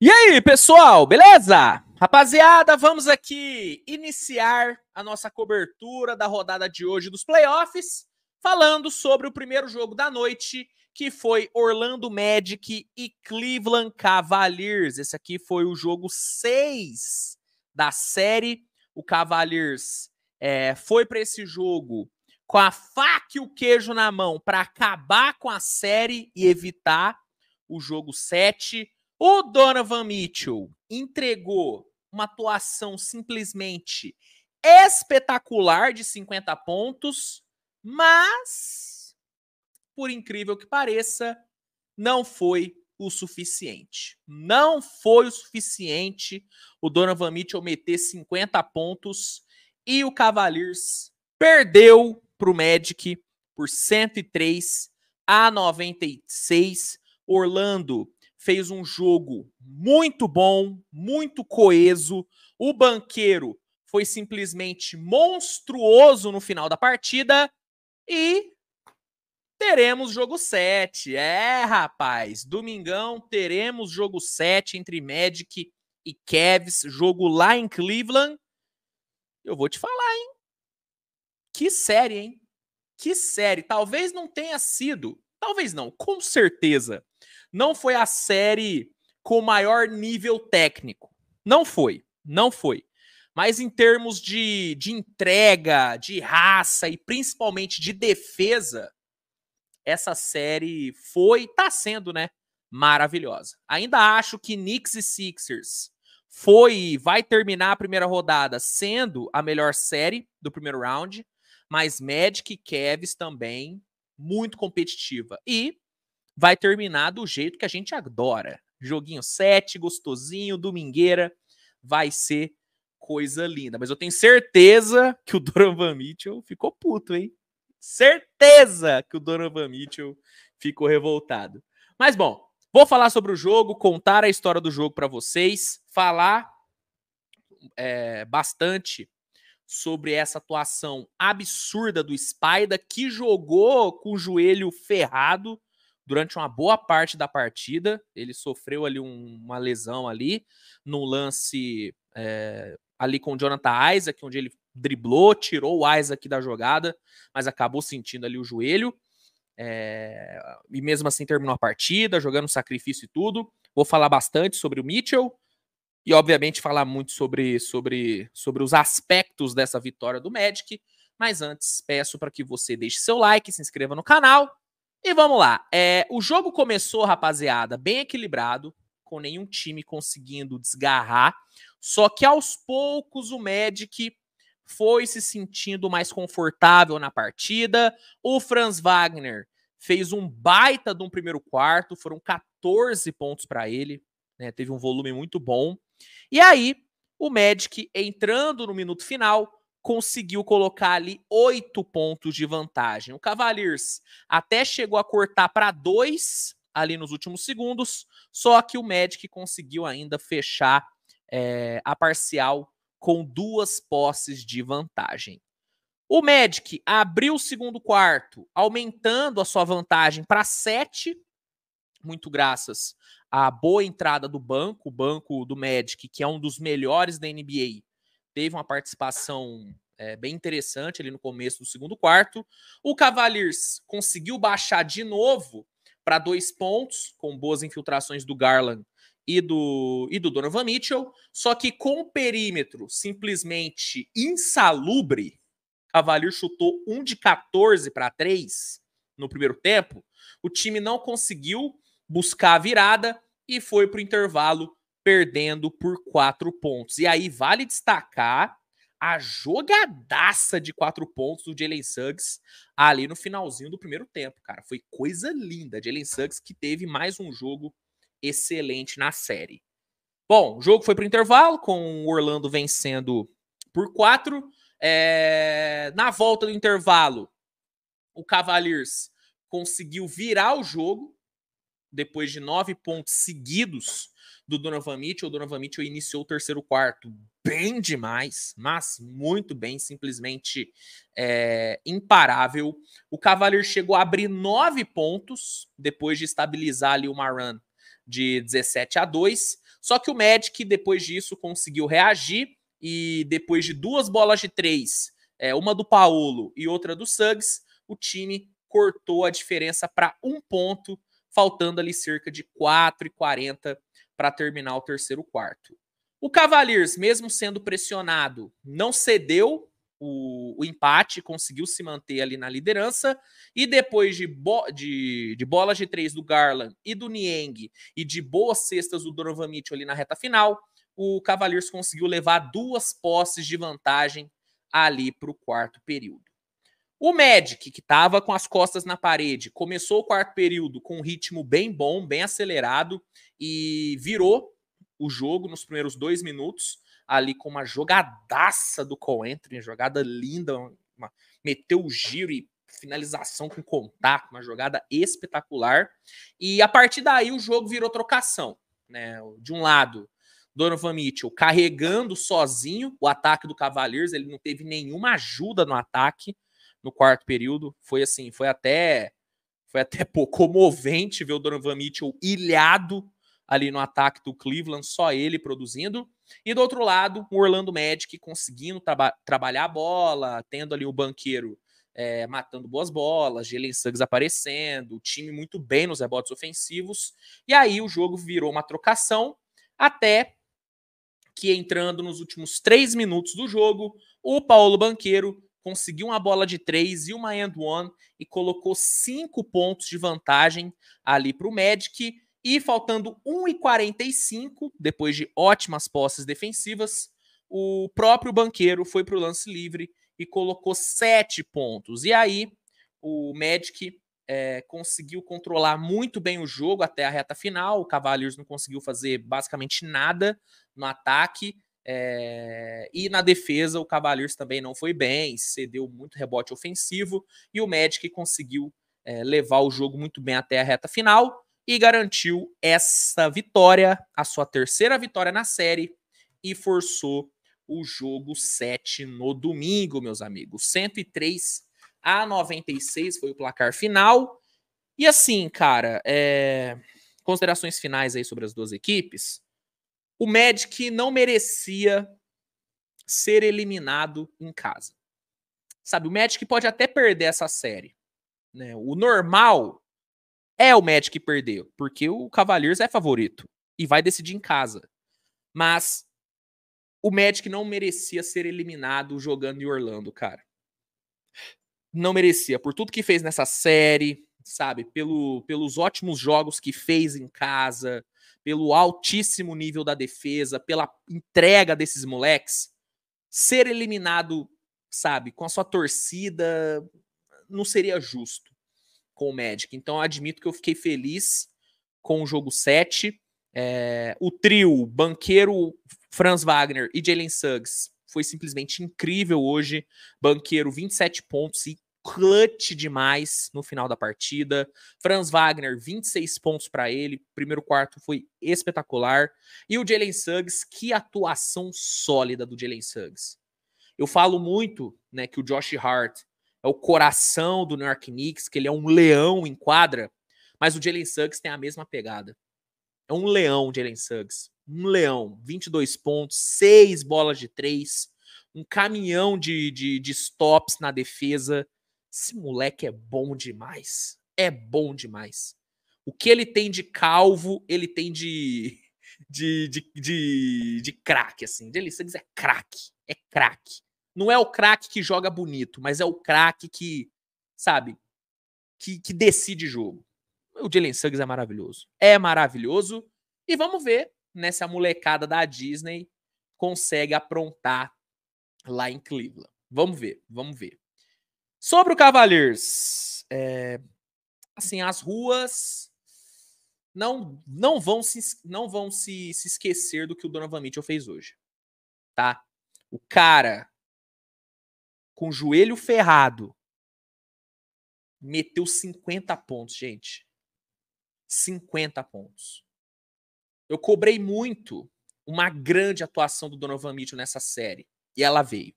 E aí, pessoal, beleza? Rapaziada, vamos aqui iniciar a nossa cobertura da rodada de hoje dos playoffs, falando sobre o primeiro jogo da noite, que foi Orlando Magic e Cleveland Cavaliers. Esse aqui foi o jogo 6 da série. O Cavaliers é, foi para esse jogo com a faca e o queijo na mão para acabar com a série e evitar o jogo 7. O Donovan Mitchell entregou uma atuação simplesmente espetacular de 50 pontos, mas, por incrível que pareça, não foi o suficiente. Não foi o suficiente o Donovan Mitchell meter 50 pontos e o Cavaliers perdeu para o Magic por 103 a 96. Orlando fez um jogo muito bom, muito coeso. O banqueiro foi simplesmente monstruoso no final da partida e teremos jogo 7. É, rapaz, domingão teremos jogo 7 entre Magic e Cavs, jogo lá em Cleveland. Eu vou te falar, hein? Que série, hein? Que série. Talvez não tenha sido, talvez não, com certeza não foi a série com maior nível técnico. Não foi, não foi. Mas em termos de, de entrega, de raça e principalmente de defesa, essa série foi, tá sendo, né? Maravilhosa. Ainda acho que Knicks e Sixers foi vai terminar a primeira rodada sendo a melhor série do primeiro round, mas Magic e Cavs também muito competitiva. E vai terminar do jeito que a gente adora. Joguinho 7, gostosinho, domingueira, vai ser coisa linda. Mas eu tenho certeza que o Donovan Mitchell ficou puto, hein? Certeza que o Donovan Mitchell ficou revoltado. Mas bom, vou falar sobre o jogo, contar a história do jogo para vocês, falar é, bastante sobre essa atuação absurda do Spider que jogou com o joelho ferrado durante uma boa parte da partida. Ele sofreu ali um, uma lesão ali, no lance é, ali com o Jonathan Isaac, onde ele driblou, tirou o Isaac da jogada, mas acabou sentindo ali o joelho. É, e mesmo assim terminou a partida, jogando sacrifício e tudo. Vou falar bastante sobre o Mitchell e, obviamente, falar muito sobre, sobre, sobre os aspectos dessa vitória do Magic. Mas antes, peço para que você deixe seu like, se inscreva no canal e vamos lá. É, o jogo começou, rapaziada, bem equilibrado, com nenhum time conseguindo desgarrar. Só que aos poucos o Magic foi se sentindo mais confortável na partida. O Franz Wagner fez um baita de um primeiro quarto, foram 14 pontos para ele, né? Teve um volume muito bom. E aí, o Magic entrando no minuto final conseguiu colocar ali oito pontos de vantagem. O Cavaliers até chegou a cortar para dois ali nos últimos segundos, só que o Magic conseguiu ainda fechar é, a parcial com duas posses de vantagem. O Magic abriu o segundo quarto, aumentando a sua vantagem para sete, muito graças à boa entrada do banco, o banco do Magic, que é um dos melhores da NBA, teve uma participação é, bem interessante ali no começo do segundo quarto. O Cavaliers conseguiu baixar de novo para dois pontos, com boas infiltrações do Garland e do, e do Donovan Mitchell, só que com o perímetro simplesmente insalubre, cavaliers chutou um de 14 para 3 no primeiro tempo, o time não conseguiu buscar a virada e foi para o intervalo perdendo por quatro pontos. E aí vale destacar a jogadaça de quatro pontos do Jalen Suggs ali no finalzinho do primeiro tempo, cara. Foi coisa linda. Jalen Suggs que teve mais um jogo excelente na série. Bom, o jogo foi para o intervalo, com o Orlando vencendo por quatro. É... Na volta do intervalo, o Cavaliers conseguiu virar o jogo depois de nove pontos seguidos do Donovan Mitchell. O Donovan Mitchell iniciou o terceiro quarto bem demais, mas muito bem, simplesmente é, imparável. O Cavalier chegou a abrir nove pontos depois de estabilizar ali uma run de 17 a 2. Só que o Magic, depois disso, conseguiu reagir e depois de duas bolas de três, é, uma do Paulo e outra do Suggs, o time cortou a diferença para um ponto, faltando ali cerca de 4,40 para terminar o terceiro quarto. O Cavaliers, mesmo sendo pressionado, não cedeu o, o empate, conseguiu se manter ali na liderança. E depois de, bo de, de, bolas de três do Garland e do Nieng e de boas cestas do Donovan Mitchell ali na reta final, o Cavaliers conseguiu levar duas posses de vantagem ali para o quarto período. O Magic, que estava com as costas na parede, começou o quarto período com um ritmo bem bom, bem acelerado e virou o jogo nos primeiros dois minutos, ali com uma jogadaça do Coentry, jogada linda, uma, meteu o giro e finalização com contato, uma jogada espetacular. E a partir daí o jogo virou trocação. Né? De um lado, Donovan Mitchell carregando sozinho o ataque do Cavaliers, ele não teve nenhuma ajuda no ataque no quarto período. Foi assim, foi até foi até pouco comovente ver o Donovan Mitchell ilhado ali no ataque do Cleveland, só ele produzindo. E do outro lado, o Orlando Magic conseguindo traba trabalhar a bola, tendo ali o banqueiro é, matando boas bolas, Jalen Suggs aparecendo, o time muito bem nos rebotes ofensivos. E aí o jogo virou uma trocação, até que entrando nos últimos três minutos do jogo, o Paulo Banqueiro conseguiu uma bola de três e uma end one e colocou cinco pontos de vantagem ali para o Magic. E faltando 1,45, depois de ótimas posses defensivas, o próprio banqueiro foi para o lance livre e colocou sete pontos. E aí o Magic é, conseguiu controlar muito bem o jogo até a reta final. O Cavaliers não conseguiu fazer basicamente nada no ataque. É, e na defesa, o Cavaliers também não foi bem, cedeu muito rebote ofensivo e o Magic conseguiu é, levar o jogo muito bem até a reta final e garantiu essa vitória, a sua terceira vitória na série, e forçou o jogo 7 no domingo, meus amigos. 103 a 96 foi o placar final. E assim, cara, é... considerações finais aí sobre as duas equipes. O Magic não merecia ser eliminado em casa. Sabe, o Magic pode até perder essa série. Né? O normal é o Magic que perdeu, porque o Cavaliers é favorito e vai decidir em casa. Mas o Magic não merecia ser eliminado jogando em Orlando, cara. Não merecia, por tudo que fez nessa série, sabe? Pelo, pelos ótimos jogos que fez em casa, pelo altíssimo nível da defesa, pela entrega desses moleques. Ser eliminado, sabe, com a sua torcida não seria justo com o Magic. Então, admito que eu fiquei feliz com o jogo 7. É, o trio, banqueiro Franz Wagner e Jalen Suggs, foi simplesmente incrível hoje. Banqueiro, 27 pontos e clutch demais no final da partida. Franz Wagner, 26 pontos para ele. Primeiro quarto foi espetacular. E o Jalen Suggs, que atuação sólida do Jalen Suggs. Eu falo muito né, que o Josh Hart é o coração do New York Knicks, que ele é um leão em quadra, mas o Jalen Suggs tem a mesma pegada. É um leão, Jalen Suggs. Um leão. 22 pontos, 6 bolas de 3, um caminhão de, de, de stops na defesa. Esse moleque é bom demais. É bom demais. O que ele tem de calvo, ele tem de de, de, de, de craque, assim. Jalen Suggs é craque. É craque não é o craque que joga bonito, mas é o craque que, sabe, que, que decide jogo. O Jalen Suggs é maravilhoso. É maravilhoso. E vamos ver né, se a molecada da Disney consegue aprontar lá em Cleveland. Vamos ver, vamos ver. Sobre o Cavaliers, é, assim, as ruas não não vão se não vão se, se esquecer do que o Donovan Mitchell fez hoje, tá? O cara com o joelho ferrado, meteu 50 pontos, gente. 50 pontos. Eu cobrei muito uma grande atuação do Donovan Mitchell nessa série. E ela veio.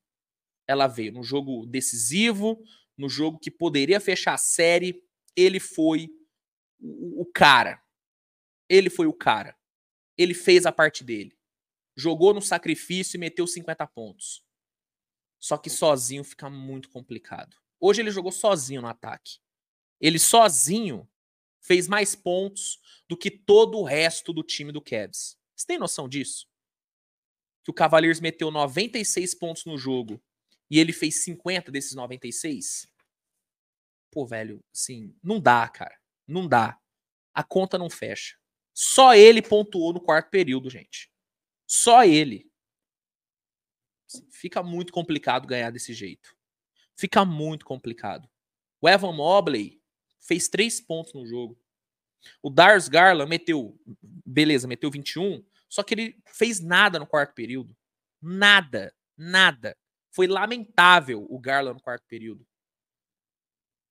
Ela veio no jogo decisivo, no jogo que poderia fechar a série. Ele foi o, o cara. Ele foi o cara. Ele fez a parte dele. Jogou no sacrifício e meteu 50 pontos. Só que sozinho fica muito complicado. Hoje ele jogou sozinho no ataque. Ele sozinho fez mais pontos do que todo o resto do time do Cavs. Você tem noção disso? Que o Cavaliers meteu 96 pontos no jogo e ele fez 50 desses 96? Pô, velho, assim, não dá, cara. Não dá. A conta não fecha. Só ele pontuou no quarto período, gente. Só ele. Assim, fica muito complicado ganhar desse jeito. Fica muito complicado. O Evan Mobley fez três pontos no jogo. O Darius Garland meteu, beleza, meteu 21, só que ele fez nada no quarto período. Nada, nada. Foi lamentável o Garland no quarto período.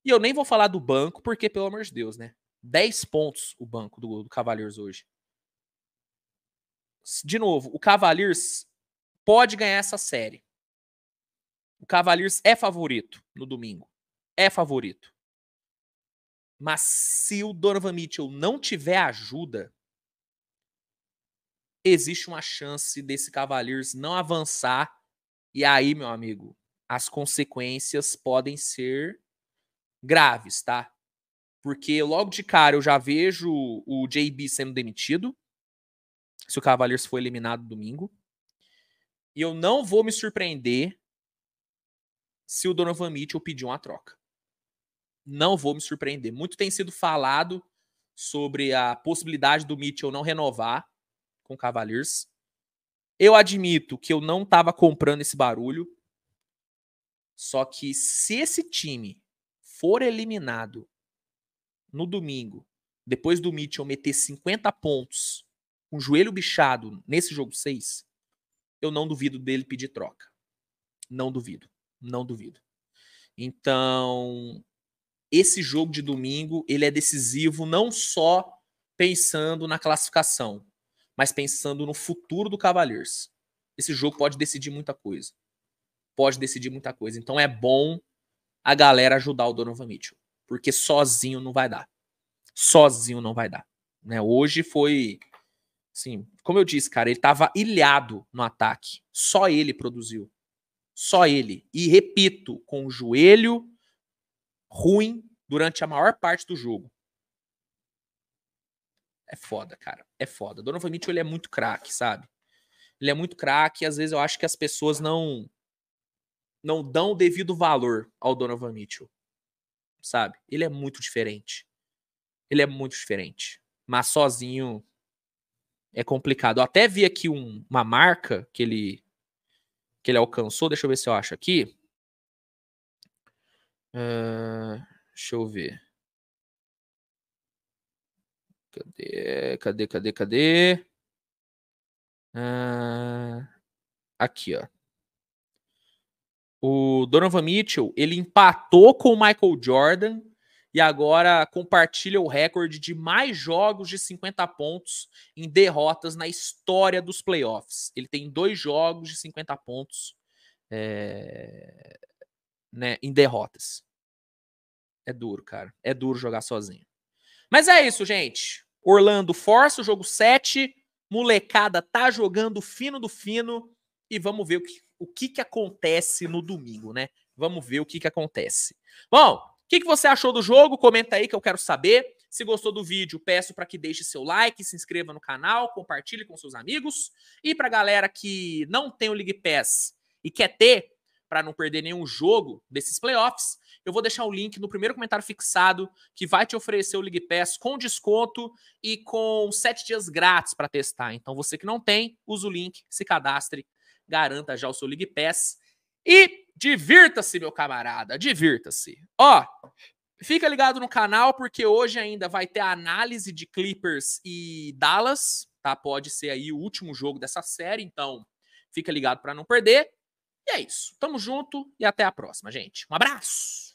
E eu nem vou falar do banco, porque, pelo amor de Deus, né? 10 pontos o banco do, do Cavaliers hoje. De novo, o Cavaliers pode ganhar essa série. O Cavaliers é favorito no domingo. É favorito. Mas se o Donovan Mitchell não tiver ajuda, existe uma chance desse Cavaliers não avançar. E aí, meu amigo, as consequências podem ser graves, tá? Porque logo de cara eu já vejo o JB sendo demitido. Se o Cavaliers for eliminado domingo. E eu não vou me surpreender se o Donovan Mitchell pedir uma troca. Não vou me surpreender. Muito tem sido falado sobre a possibilidade do Mitchell não renovar com o Cavaliers. Eu admito que eu não estava comprando esse barulho. Só que se esse time for eliminado no domingo, depois do Mitchell meter 50 pontos com um o joelho bichado nesse jogo 6, eu não duvido dele pedir troca. Não duvido. Não duvido. Então, esse jogo de domingo, ele é decisivo não só pensando na classificação, mas pensando no futuro do Cavaliers. Esse jogo pode decidir muita coisa. Pode decidir muita coisa. Então é bom a galera ajudar o Donovan Mitchell, porque sozinho não vai dar. Sozinho não vai dar, né? Hoje foi Sim, como eu disse, cara, ele estava ilhado no ataque. Só ele produziu. Só ele. E repito, com o joelho ruim durante a maior parte do jogo. É foda, cara. É foda. Donovan Mitchell ele é muito craque, sabe? Ele é muito craque e às vezes eu acho que as pessoas não não dão o devido valor ao Donovan Mitchell. Sabe? Ele é muito diferente. Ele é muito diferente. Mas sozinho é complicado. Eu até vi aqui um, uma marca que ele que ele alcançou. Deixa eu ver se eu acho aqui. Uh, deixa eu ver. Cadê? Cadê? Cadê? Cadê? Uh, aqui, ó. O Donovan Mitchell, ele empatou com o Michael Jordan e agora compartilha o recorde de mais jogos de 50 pontos em derrotas na história dos playoffs. Ele tem dois jogos de 50 pontos é, né, em derrotas. É duro, cara. É duro jogar sozinho. Mas é isso, gente. Orlando força o jogo 7. Molecada tá jogando fino do fino. E vamos ver o que, o que, que acontece no domingo, né? Vamos ver o que, que acontece. Bom, que, que você achou do jogo? Comenta aí que eu quero saber. Se gostou do vídeo, peço para que deixe seu like, se inscreva no canal, compartilhe com seus amigos. E para galera que não tem o League Pass e quer ter, para não perder nenhum jogo desses playoffs, eu vou deixar o link no primeiro comentário fixado que vai te oferecer o League Pass com desconto e com sete dias grátis para testar. Então você que não tem, use o link, se cadastre, garanta já o seu League Pass. E divirta-se, meu camarada, divirta-se. Ó, fica ligado no canal porque hoje ainda vai ter a análise de Clippers e Dallas, tá? Pode ser aí o último jogo dessa série, então fica ligado para não perder. E é isso. Tamo junto e até a próxima, gente. Um abraço.